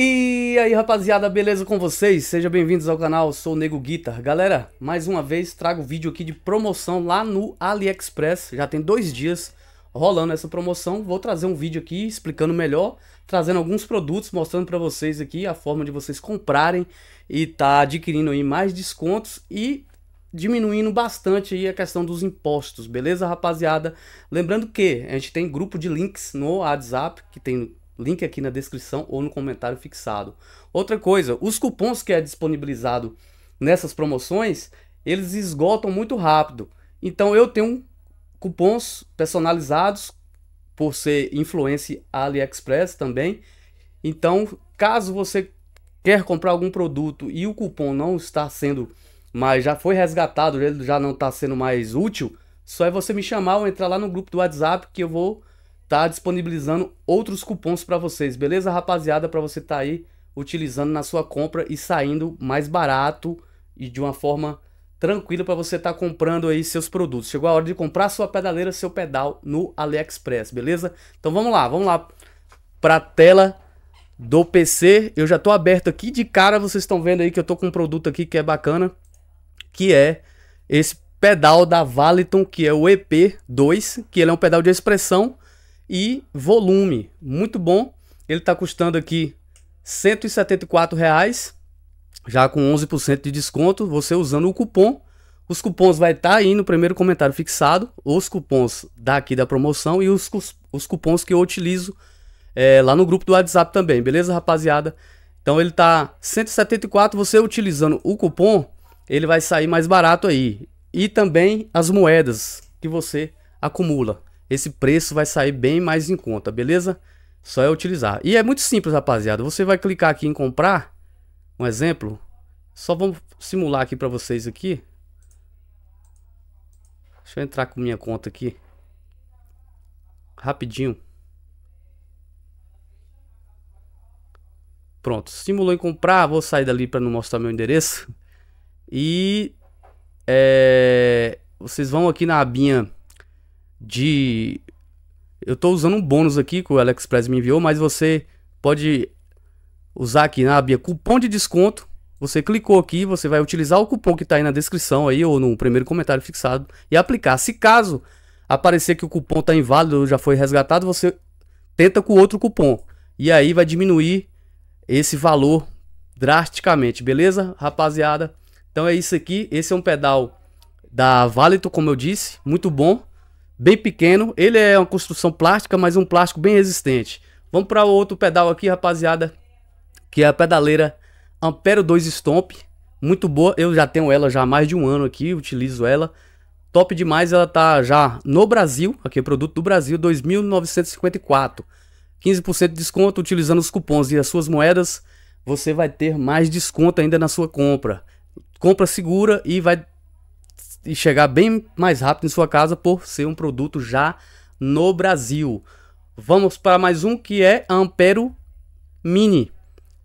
E aí rapaziada, beleza com vocês? Sejam bem-vindos ao canal, sou o Nego Guitar. Galera, mais uma vez trago vídeo aqui de promoção lá no AliExpress, já tem dois dias rolando essa promoção. Vou trazer um vídeo aqui explicando melhor, trazendo alguns produtos, mostrando para vocês aqui a forma de vocês comprarem e tá adquirindo aí mais descontos e diminuindo bastante aí a questão dos impostos, beleza rapaziada? Lembrando que a gente tem grupo de links no WhatsApp, que tem Link aqui na descrição ou no comentário fixado. Outra coisa, os cupons que é disponibilizado nessas promoções, eles esgotam muito rápido. Então eu tenho cupons personalizados por ser influência AliExpress também. Então, caso você quer comprar algum produto e o cupom não está sendo mas já foi resgatado, ele já não está sendo mais útil, só é você me chamar ou entrar lá no grupo do WhatsApp que eu vou tá disponibilizando outros cupons para vocês, beleza, rapaziada? Para você tá aí utilizando na sua compra e saindo mais barato e de uma forma tranquila para você estar tá comprando aí seus produtos. Chegou a hora de comprar sua pedaleira, seu pedal no AliExpress, beleza? Então vamos lá, vamos lá para tela do PC. Eu já estou aberto aqui de cara, vocês estão vendo aí que eu estou com um produto aqui que é bacana, que é esse pedal da Valiton, que é o EP2, que ele é um pedal de expressão e volume, muito bom. Ele está custando aqui R$ reais já com 11% de desconto, você usando o cupom. Os cupons vai estar tá aí no primeiro comentário fixado, os cupons daqui da promoção e os, os cupons que eu utilizo é, lá no grupo do WhatsApp também, beleza, rapaziada? Então ele tá 174, você utilizando o cupom, ele vai sair mais barato aí. E também as moedas que você acumula esse preço vai sair bem mais em conta, beleza? Só é utilizar. E é muito simples, rapaziada. Você vai clicar aqui em comprar. Um exemplo. Só vamos simular aqui para vocês aqui. Deixa eu entrar com minha conta aqui. Rapidinho. Pronto, simulou em comprar, vou sair dali para não mostrar meu endereço. E é, vocês vão aqui na abinha de. Eu estou usando um bônus aqui que o AliExpress me enviou, mas você pode usar aqui na aba cupom de desconto. Você clicou aqui, você vai utilizar o cupom que está aí na descrição aí ou no primeiro comentário fixado e aplicar. Se caso aparecer que o cupom está inválido, já foi resgatado, você tenta com outro cupom e aí vai diminuir esse valor drasticamente, beleza, rapaziada? Então é isso aqui, esse é um pedal da Valito, como eu disse, muito bom bem pequeno. Ele é uma construção plástica, mas um plástico bem resistente. Vamos para outro pedal aqui, rapaziada, que é a pedaleira Ampero 2 Stomp. Muito boa, eu já tenho ela já há mais de um ano aqui, utilizo ela. Top demais, ela tá já no Brasil, aqui é produto do Brasil, 2.954. 15% de desconto utilizando os cupons e as suas moedas, você vai ter mais desconto ainda na sua compra. Compra segura e vai e chegar bem mais rápido em sua casa por ser um produto já no Brasil. Vamos para mais um que é a Ampero Mini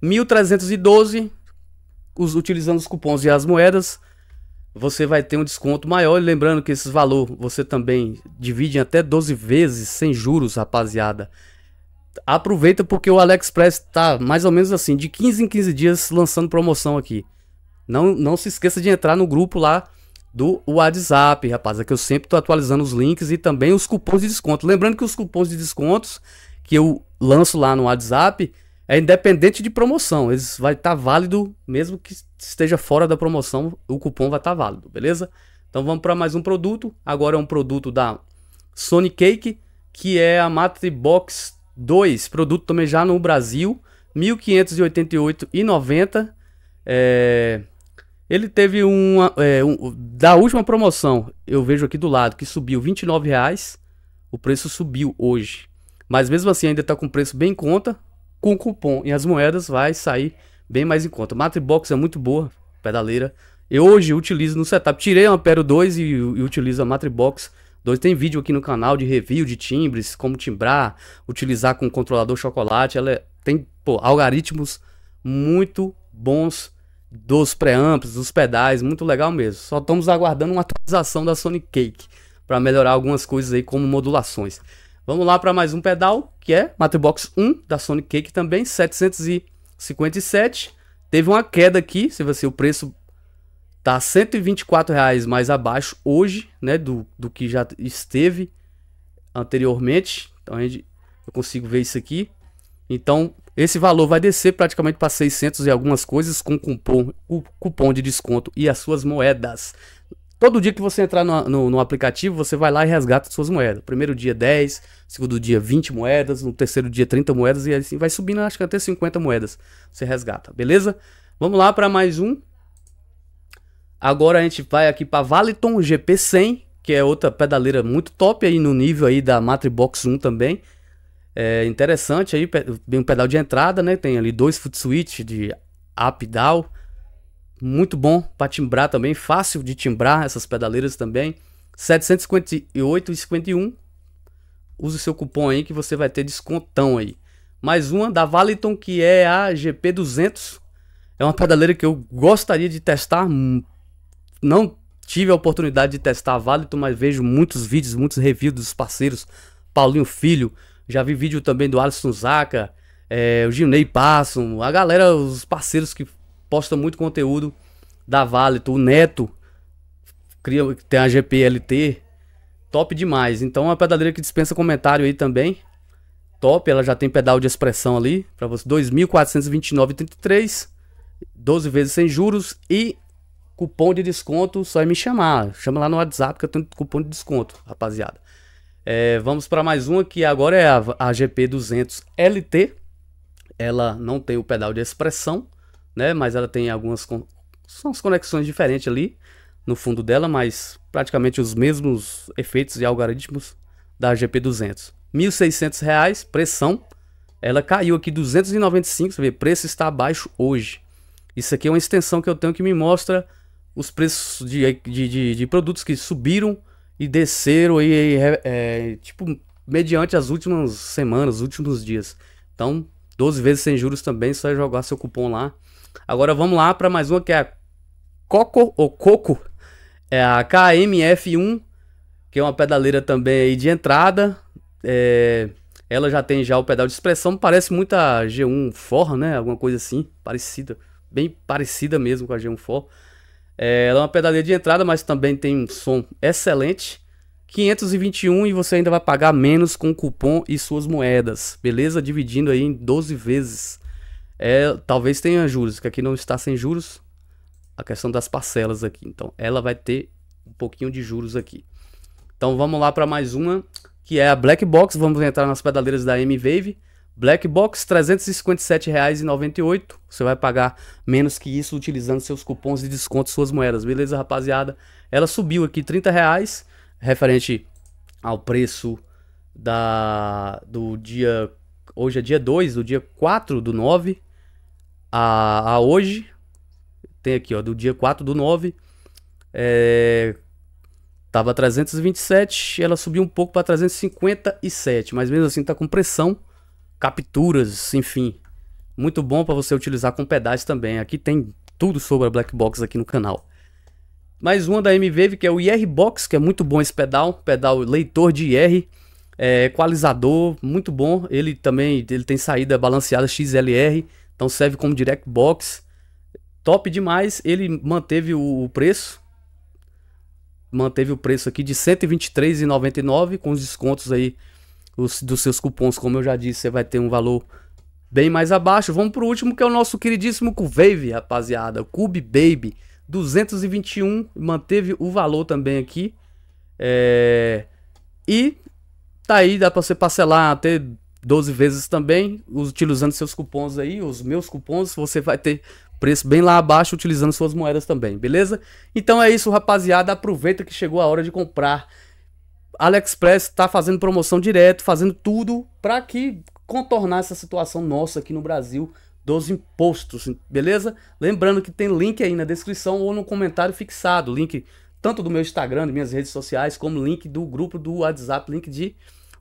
1312, os, utilizando os cupons e as moedas, você vai ter um desconto maior. E lembrando que esses valor você também divide em até 12 vezes sem juros, rapaziada. Aproveita porque o AliExpress está mais ou menos assim, de 15 em 15 dias lançando promoção aqui. Não, não se esqueça de entrar no grupo lá do WhatsApp, rapaz. É que eu sempre estou atualizando os links e também os cupons de desconto. Lembrando que os cupons de descontos que eu lanço lá no WhatsApp é independente de promoção. Eles vai estar tá válido mesmo que esteja fora da promoção, o cupom vai estar tá válido, beleza? Então vamos para mais um produto. Agora é um produto da Sony Cake, que é a Box 2, produto também já no Brasil, 1588,90. É ele teve uma. É, um, da última promoção, eu vejo aqui do lado que subiu R$29,00. reais. O preço subiu hoje. Mas mesmo assim ainda está com preço bem em conta. Com cupom e as moedas vai sair bem mais em conta. Matribox é muito boa, pedaleira. Eu hoje utilizo no setup. Tirei a Ampero 2 e, e utilizo a Matribox 2. Tem vídeo aqui no canal de review de timbres, como timbrar, utilizar com controlador chocolate. Ela é, tem pô, algoritmos muito bons dos preamps, dos pedais, muito legal mesmo. Só estamos aguardando uma atualização da Sonic Cake para melhorar algumas coisas aí como modulações. Vamos lá para mais um pedal, que é Matterbox 1 da Sonic Cake também, 757. Teve uma queda aqui, se você o preço tá 124 reais mais abaixo hoje, né, do, do que já esteve anteriormente. Então a gente, eu consigo ver isso aqui. Então esse valor vai descer praticamente para 600 e algumas coisas com cupom, o cupom de desconto e as suas moedas. Todo dia que você entrar no, no, no, aplicativo, você vai lá e resgata suas moedas. Primeiro dia 10, segundo dia 20 moedas, no terceiro dia 30 moedas e assim vai subindo, acho que até 50 moedas você resgata, beleza? Vamos lá para mais um. Agora a gente vai aqui para Valiton GP100, que é outra pedaleira muito top aí no nível aí da Box 1 também. É interessante aí, tem um pedal de entrada, né? Tem ali dois foot switch de up e down. Muito bom para timbrar também, fácil de timbrar essas pedaleiras também. 758,51. Use o seu cupom aí que você vai ter descontão aí. Mais uma da Valiton que é a GP200. É uma pedaleira que eu gostaria de testar. Hum, não tive a oportunidade de testar a Valiton, mas vejo muitos vídeos, muitos reviews dos parceiros. Paulinho Filho, já vi vídeo também do Alisson Zaca, é, o Ginei Passo, a galera, os parceiros que postam muito conteúdo da Vale, o Neto, cria, tem a GPLT, top demais. Então é uma pedaleira que dispensa comentário aí também. Top, ela já tem pedal de expressão ali para você, 2.429,33, 12 vezes sem juros e cupom de desconto, só é me chamar. Chama lá no WhatsApp que eu tenho cupom de desconto, rapaziada. É, vamos para mais uma que agora é a, a GP200 LT. Ela não tem o pedal de expressão, né? Mas ela tem algumas con são as conexões diferentes ali no fundo dela, mas praticamente os mesmos efeitos e algoritmos da GP200. R$ reais pressão. Ela caiu aqui 295, você vê, preço está abaixo hoje. Isso aqui é uma extensão que eu tenho que me mostra os preços de, de, de, de produtos que subiram e desceram aí é, tipo, mediante as últimas semanas, últimos dias. Então, 12 vezes sem juros também, só é jogar seu cupom lá. Agora vamos lá para mais uma que é a Coco ou Coco, é a KMF1, que é uma pedaleira também aí de entrada. É, ela já tem já o pedal de expressão, parece muito a G1 For, né? Alguma coisa assim, parecida, bem parecida mesmo com a G1 For. É, ela é uma pedaleira de entrada, mas também tem um som excelente. 521 e você ainda vai pagar menos com o cupom e suas moedas, beleza? Dividindo aí em 12 vezes. É, talvez tenha juros, que aqui não está sem juros. A questão das parcelas aqui. Então, ela vai ter um pouquinho de juros aqui. Então, vamos lá para mais uma, que é a Black Box. Vamos entrar nas pedaleiras da M-Wave. Black Box, R$ 357,98. Você vai pagar menos que isso utilizando seus cupons de desconto suas moedas. Beleza, rapaziada? Ela subiu aqui R$ reais referente ao preço da do dia... Hoje é dia 2, do dia 4 do 9 a, a hoje. Tem aqui, ó, do dia 4 do 9. É, tava 327, ela subiu um pouco para 357, mas mesmo assim tá com pressão capturas, enfim. Muito bom para você utilizar com pedais também. Aqui tem tudo sobre a Black Box aqui no canal. Mais uma da MVave, que é o IR Box, que é muito bom esse pedal. Pedal leitor de IR, é, equalizador, muito bom. Ele também ele tem saída balanceada XLR, então serve como Direct Box. Top demais, ele manteve o, o preço. Manteve o preço aqui de R$ 123,99 com os descontos aí os, dos seus cupons, como eu já disse, você vai ter um valor bem mais abaixo. Vamos para o último, que é o nosso queridíssimo Cubave, rapaziada. Cube Baby, 221, manteve o valor também aqui. É... E tá aí, dá para você parcelar até 12 vezes também, utilizando seus cupons aí, os meus cupons, você vai ter preço bem lá abaixo utilizando suas moedas também, beleza? Então é isso, rapaziada, aproveita que chegou a hora de comprar AliExpress está fazendo promoção direto, fazendo tudo para que contornar essa situação nossa aqui no Brasil dos impostos, beleza? Lembrando que tem link aí na descrição ou no comentário fixado, link tanto do meu Instagram, de minhas redes sociais, como link do grupo do WhatsApp, link de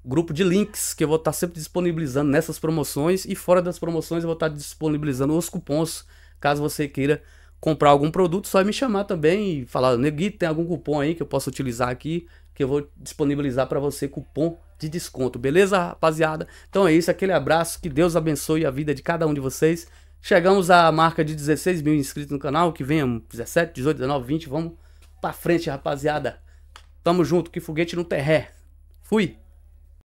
grupo de links que eu vou estar tá sempre disponibilizando nessas promoções e fora das promoções eu vou estar tá disponibilizando os cupons, caso você queira comprar algum produto, só me chamar também e falar, Negui, tem algum cupom aí que eu posso utilizar aqui, que eu vou disponibilizar para você cupom de desconto, beleza, rapaziada? Então é isso, aquele abraço, que Deus abençoe a vida de cada um de vocês. Chegamos à marca de 16 mil inscritos no canal, que venham 17, 18, 19, 20, vamos pra frente, rapaziada. Tamo junto, que foguete não tem ré. Fui!